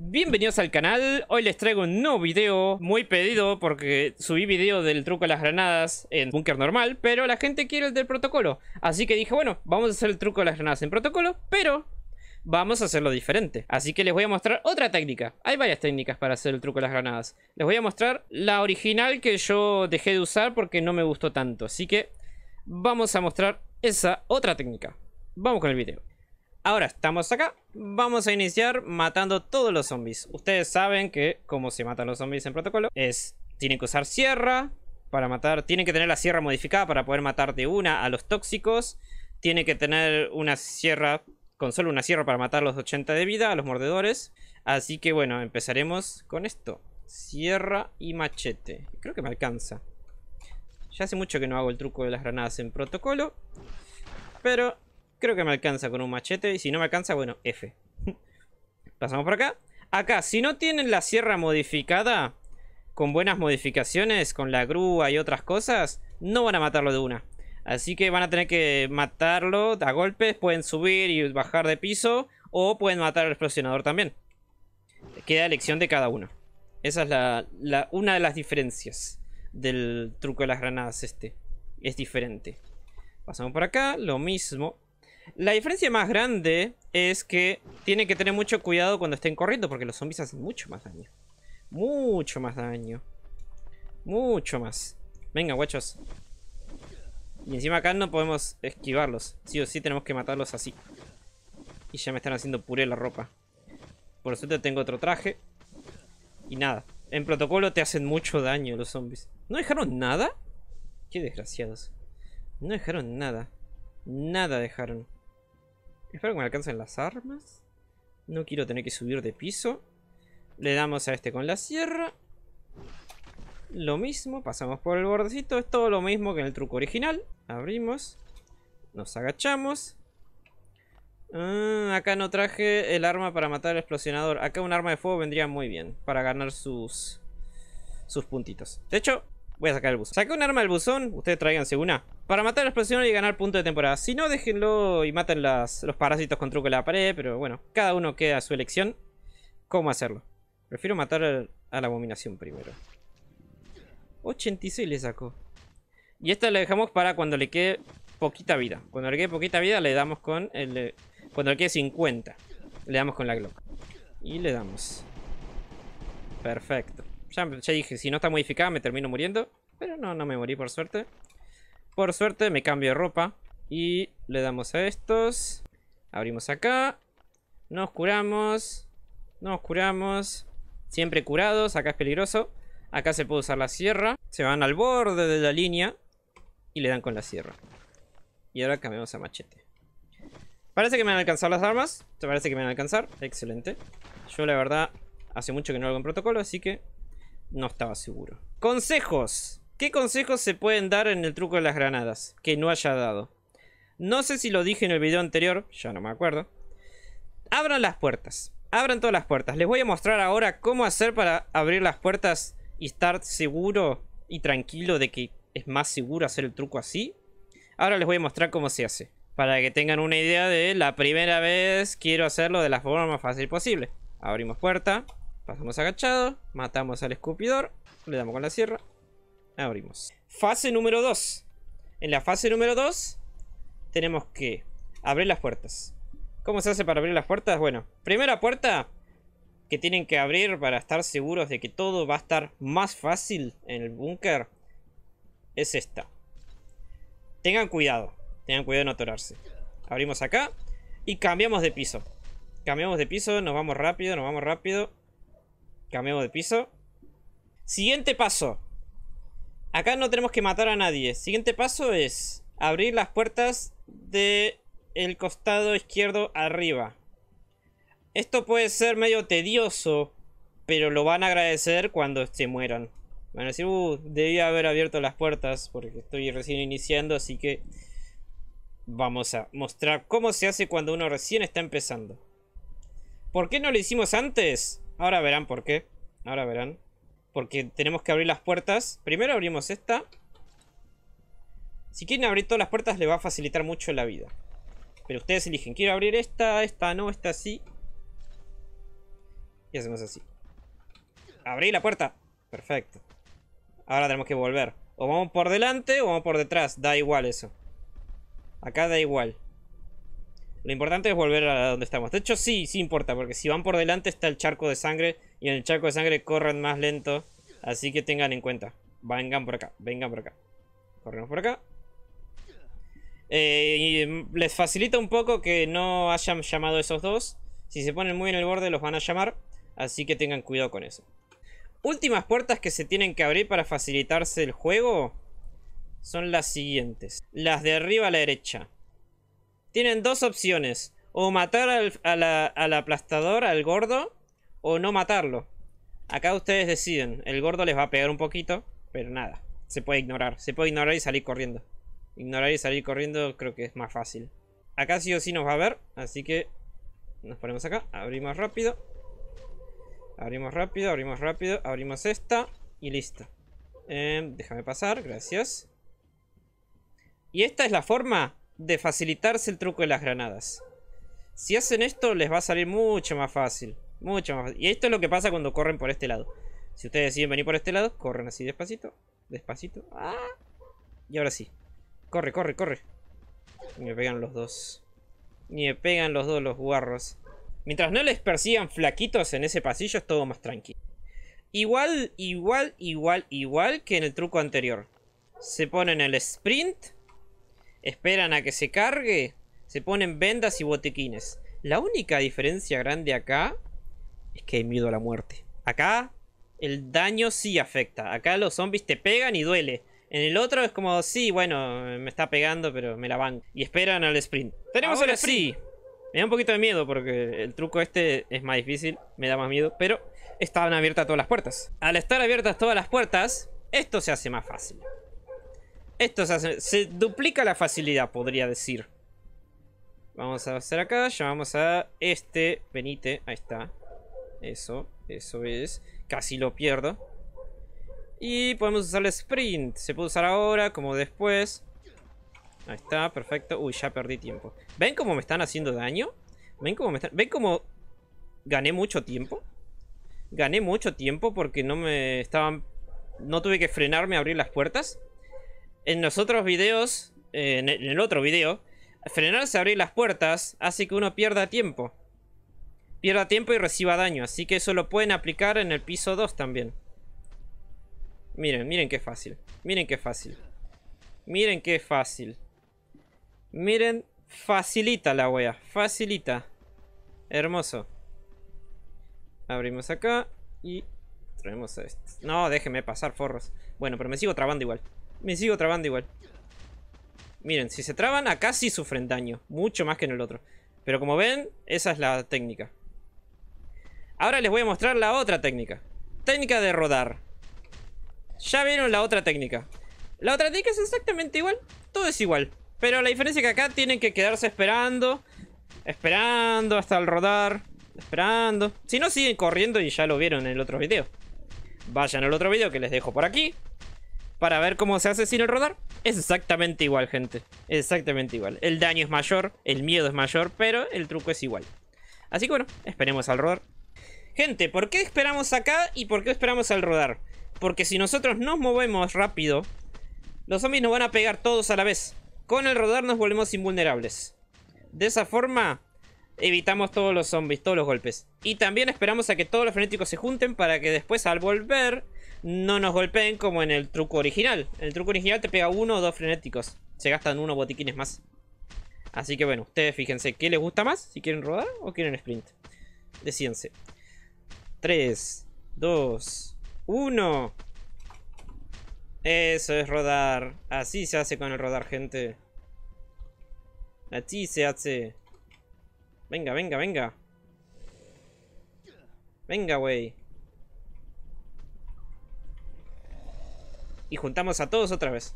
Bienvenidos al canal, hoy les traigo un nuevo video muy pedido porque subí video del truco de las granadas en búnker normal pero la gente quiere el del protocolo así que dije bueno, vamos a hacer el truco de las granadas en protocolo pero vamos a hacerlo diferente así que les voy a mostrar otra técnica hay varias técnicas para hacer el truco de las granadas les voy a mostrar la original que yo dejé de usar porque no me gustó tanto así que vamos a mostrar esa otra técnica vamos con el video Ahora estamos acá, vamos a iniciar matando todos los zombies. Ustedes saben que como se matan los zombies en protocolo es... Tienen que usar sierra para matar... Tienen que tener la sierra modificada para poder matar de una a los tóxicos. Tienen que tener una sierra... Con solo una sierra para matar los 80 de vida a los mordedores. Así que bueno, empezaremos con esto. Sierra y machete. Creo que me alcanza. Ya hace mucho que no hago el truco de las granadas en protocolo. Pero Creo que me alcanza con un machete. Y si no me alcanza, bueno, F. Pasamos por acá. Acá, si no tienen la sierra modificada, con buenas modificaciones, con la grúa y otras cosas, no van a matarlo de una. Así que van a tener que matarlo a golpes. Pueden subir y bajar de piso. O pueden matar al explosionador también. Queda elección de cada uno. Esa es una de las diferencias del truco de las granadas este. Es diferente. Pasamos por acá. Lo mismo. La diferencia más grande es que tiene que tener mucho cuidado cuando estén corriendo porque los zombies hacen mucho más daño. Mucho más daño. Mucho más. Venga, guachos. Y encima acá no podemos esquivarlos. Sí o sí tenemos que matarlos así. Y ya me están haciendo puré la ropa. Por suerte tengo otro traje. Y nada. En protocolo te hacen mucho daño los zombies. ¿No dejaron nada? Qué desgraciados. No dejaron nada. Nada dejaron. Espero que me alcancen las armas. No quiero tener que subir de piso. Le damos a este con la sierra. Lo mismo, pasamos por el bordecito. Es todo lo mismo que en el truco original. Abrimos. Nos agachamos. Ah, acá no traje el arma para matar al explosionador. Acá un arma de fuego vendría muy bien para ganar sus, sus puntitos. De hecho, Voy a sacar el buzón. Saqué un arma del buzón, ustedes traigan una. Para matar a los profesionales y ganar punto de temporada. Si no, déjenlo y maten los parásitos con truco en la pared, pero bueno, cada uno queda a su elección. ¿Cómo hacerlo? Prefiero matar a la abominación primero. 86 le sacó. Y esta la dejamos para cuando le quede poquita vida. Cuando le quede poquita vida le damos con el... Cuando le quede 50. Le damos con la Glock. Y le damos. Perfecto. Ya, dije, si no está modificada me termino muriendo. Pero no, no me morí por suerte. Por suerte me cambio de ropa. Y le damos a estos. Abrimos acá. Nos curamos. Nos curamos. Siempre curados. Acá es peligroso. Acá se puede usar la sierra. Se van al borde de la línea. Y le dan con la sierra. Y ahora cambiamos a machete. Parece que me van a alcanzar las armas. Te parece que me van a alcanzar. Excelente. Yo la verdad hace mucho que no hago un protocolo. Así que no estaba seguro. Consejos. ¿Qué consejos se pueden dar en el truco de las granadas? Que no haya dado. No sé si lo dije en el video anterior, ya no me acuerdo. Abran las puertas. Abran todas las puertas. Les voy a mostrar ahora cómo hacer para abrir las puertas y estar seguro y tranquilo de que es más seguro hacer el truco así. Ahora les voy a mostrar cómo se hace. Para que tengan una idea de la primera vez quiero hacerlo de la forma más fácil posible. Abrimos puerta. Pasamos agachado, matamos al escupidor, le damos con la sierra, abrimos. Fase número 2. En la fase número 2 tenemos que abrir las puertas. ¿Cómo se hace para abrir las puertas? Bueno, primera puerta que tienen que abrir para estar seguros de que todo va a estar más fácil en el búnker es esta. Tengan cuidado, tengan cuidado de no atorarse. Abrimos acá y cambiamos de piso. Cambiamos de piso, nos vamos rápido, nos vamos rápido. Cambiamos de piso. Siguiente paso. Acá no tenemos que matar a nadie. Siguiente paso es abrir las puertas de el costado izquierdo arriba. Esto puede ser medio tedioso, pero lo van a agradecer cuando se mueran. Van a decir, uh, debía haber abierto las puertas porque estoy recién iniciando, así que vamos a mostrar cómo se hace cuando uno recién está empezando. ¿Por qué no lo hicimos antes? Ahora verán por qué. Ahora verán. Porque tenemos que abrir las puertas. Primero abrimos esta. Si quieren abrir todas las puertas, le va a facilitar mucho la vida. Pero ustedes eligen. Quiero abrir esta, esta no, esta sí. Y hacemos así. Abrí la puerta. Perfecto. Ahora tenemos que volver. O vamos por delante o vamos por detrás. Da igual eso. Acá da igual. Lo importante es volver a donde estamos. De hecho, sí, sí importa, porque si van por delante está el charco de sangre y en el charco de sangre corren más lento. Así que tengan en cuenta. Vengan por acá, vengan por acá. Corremos por acá. Eh, y mm, les facilita un poco que no hayan llamado esos dos. Si se ponen muy en el borde los van a llamar. Así que tengan cuidado con eso. Últimas puertas que se tienen que abrir para facilitarse el juego son las siguientes. Las de arriba a la derecha. Tienen dos opciones. O matar al, aplastador, al gordo, o no matarlo. Acá ustedes deciden. El gordo les va a pegar un poquito, pero nada. Se puede ignorar. Se puede ignorar y salir corriendo. Ignorar y salir corriendo creo que es más fácil. Acá sí o sí nos va a ver, así que nos ponemos acá. Abrimos rápido. Abrimos rápido, abrimos rápido, abrimos esta y listo. Em, déjame pasar, gracias. Y esta es la forma de facilitarse el truco de las granadas. Si hacen esto, les va a salir mucho más fácil. Mucho más Y esto es lo que pasa cuando corren por este lado. Si ustedes deciden venir por este lado, corren así despacito. Despacito. ¡Ah! Y ahora sí. Corre, corre, corre. me pegan los dos. me pegan los dos los guarros. Mientras no les persigan flaquitos en ese pasillo, es todo más tranquilo. Igual, igual, igual, igual que en el truco anterior. Se ponen el sprint esperan a que se cargue, se ponen vendas y botiquines. La única diferencia grande acá es que hay miedo a la muerte. Acá el daño sí afecta. Acá los zombies te pegan y duele. En el otro es como, sí, bueno, me está pegando, pero me la van. Y esperan al sprint. Tenemos el sprint. Me da un poquito de miedo porque el truco este es más difícil, me da más miedo, pero estaban abiertas todas las puertas. Al estar abiertas todas las puertas, esto se hace más fácil. Esto se, duplica la facilidad, podría decir. Vamos a hacer acá, llamamos a este, Benite, ahí está. Eso, eso es. Casi lo pierdo. Y podemos usar el sprint. Se puede usar ahora como después. Ahí está, perfecto. Uy, ya perdí tiempo. ¿Ven cómo me están haciendo daño? ¿Ven cómo me están... ¿Ven cómo gané mucho tiempo? Gané mucho tiempo porque no me estaban... No tuve que frenarme a abrir las puertas. En los otros videos, eh, en el otro video, frenarse a abrir las puertas hace que uno pierda tiempo. Pierda tiempo y reciba daño, así que eso lo pueden aplicar en el piso 2 también. Miren, miren qué fácil. Miren qué fácil. Miren qué fácil. Miren, facilita la wea, facilita. Hermoso. Abrimos acá y traemos a esto. No, déjenme pasar, forros. Bueno, pero me sigo trabando igual. Me sigo trabando igual. Miren, si se traban acá sí sufren daño. Mucho más que en el otro. Pero como ven, esa es la técnica. Ahora les voy a mostrar la otra técnica. Técnica de rodar. Ya vieron la otra técnica. La otra técnica es exactamente igual. Todo es igual. Pero la diferencia es que acá tienen que quedarse esperando. Esperando hasta el rodar. Esperando. Si no, siguen corriendo y ya lo vieron en el otro video. Vayan al otro video que les dejo por aquí para ver cómo se hace sin el rodar, es exactamente igual, gente. Exactamente igual. El daño es mayor, el miedo es mayor, pero el truco es igual. Así que bueno, esperemos al rodar. Gente, ¿por qué esperamos acá y por qué esperamos al rodar? Porque si nosotros nos movemos rápido, los zombies nos van a pegar todos a la vez. Con el rodar nos volvemos invulnerables. De esa forma, evitamos todos los zombies, todos los golpes. Y también esperamos a que todos los frenéticos se junten para que después al volver no nos golpeen como en el truco original. En el truco original te pega uno o dos frenéticos. Se gastan unos botiquines más. Así que bueno, ustedes fíjense qué les gusta más, si quieren rodar o quieren sprint. decíanse Tres, 2, 1. Eso es rodar. Así se hace con el rodar, gente. Así se hace. Venga, venga, venga. Venga, güey. Y juntamos a todos otra vez.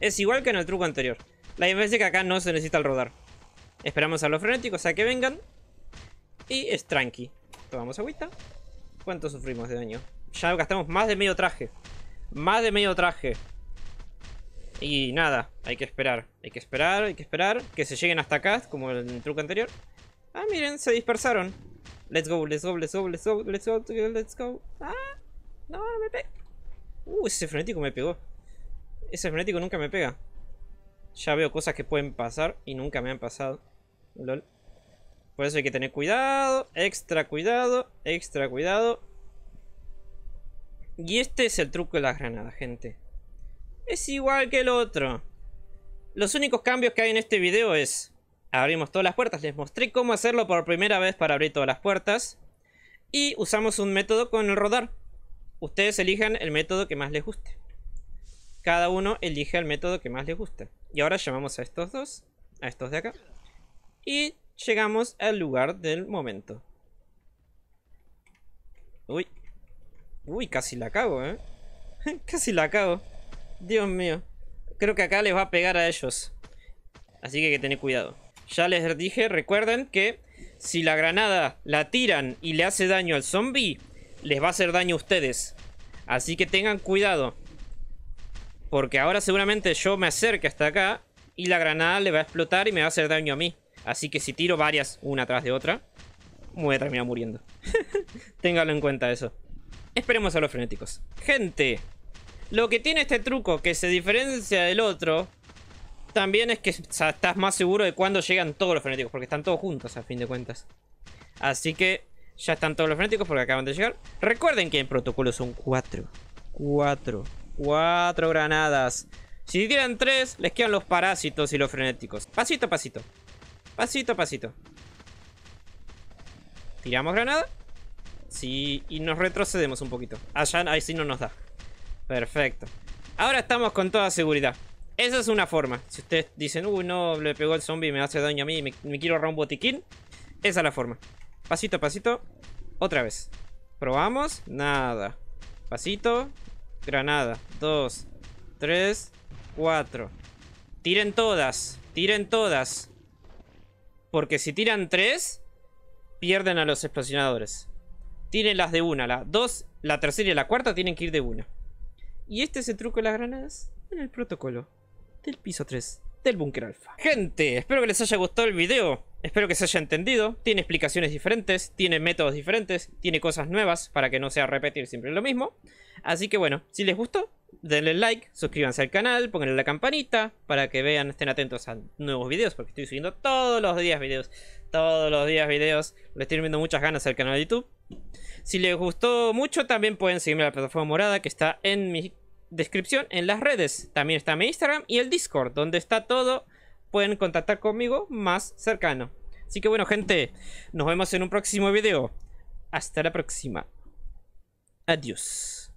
Es igual que en el truco anterior. La diferencia es que acá no se necesita el rodar. Esperamos a los frenéticos a que vengan. Y es tranqui. Tomamos agüita. ¿Cuánto sufrimos de daño? Ya gastamos más de medio traje. Más de medio traje. Y nada, hay que esperar. Hay que esperar, hay que esperar que se lleguen hasta acá, como el truco anterior. Ah, miren, se dispersaron. Let's go, let's go, let's go, let's go, let's go, let's go. Ah, no, no me pega. Uh, ese frenético me pegó. Ese frenético nunca me pega. Ya veo cosas que pueden pasar y nunca me han pasado. LOL. Por eso hay que tener cuidado, extra cuidado, extra cuidado. Y este es el truco de las granadas, gente. Es igual que el otro. Los únicos cambios que hay en este video es... Abrimos todas las puertas, les mostré cómo hacerlo por primera vez para abrir todas las puertas. Y usamos un método con el rodar. Ustedes elijan el método que más les guste. Cada uno elige el método que más les guste. Y ahora llamamos a estos dos, a estos de acá. Y llegamos al lugar del momento. Uy. Uy, casi la acabo, eh. casi la acabo Dios mío. Creo que acá les va a pegar a ellos. Así que hay que tener cuidado. Ya les dije, recuerden que si la granada la tiran y le hace daño al zombie, les va a hacer daño a ustedes. Así que tengan cuidado. Porque ahora seguramente yo me acerque hasta acá y la granada le va a explotar y me va a hacer daño a mí. Así que si tiro varias una tras de otra, voy a terminar muriendo. Ténganlo en cuenta eso. Esperemos a los frenéticos. Gente, lo que tiene este truco, que se diferencia del otro, también es que estás más seguro de cuándo llegan todos los frenéticos, porque están todos juntos a fin de cuentas. Así que ya están todos los frenéticos porque acaban de llegar. Recuerden que en protocolo son cuatro. Cuatro. Cuatro granadas. Si tiran tres, les quedan los parásitos y los frenéticos. Pasito a pasito. Pasito a pasito. Tiramos granada. Sí, y nos retrocedemos un poquito. Allá, ahí sí no nos da. Perfecto. Ahora estamos con toda seguridad. Esa es una forma. Si ustedes dicen, uy, no, le pegó el zombie, me hace daño a mí me, quiero ahorrar un botiquín. Esa es la forma. Pasito pasito. Otra vez. Probamos. Nada. Pasito. Granada. Dos. Tres. Cuatro. Tiren todas. Tiren todas. Porque si tiran tres, pierden a los explosionadores. Tiren las de una. La dos, la tercera y la cuarta tienen que ir de una. Y este es el truco de las granadas en el protocolo del piso 3 del búnker alfa. Gente, espero que les haya gustado el video. Espero que se haya entendido. Tiene explicaciones diferentes, tiene métodos diferentes, tiene cosas nuevas para que no sea repetir siempre lo mismo. Así que bueno, si les gustó, denle like, suscríbanse al canal, pónganle la campanita para que vean, estén atentos a nuevos videos, porque estoy subiendo todos los días videos, todos los días videos, le estoy viendo muchas ganas al canal de YouTube. Si les gustó mucho, también pueden seguirme en la plataforma morada que está en mi descripción en las redes. También está mi Instagram y el Discord, donde está todo. Pueden contactar conmigo más cercano. Así que bueno, gente, nos vemos en un próximo video. Hasta la próxima. Adiós.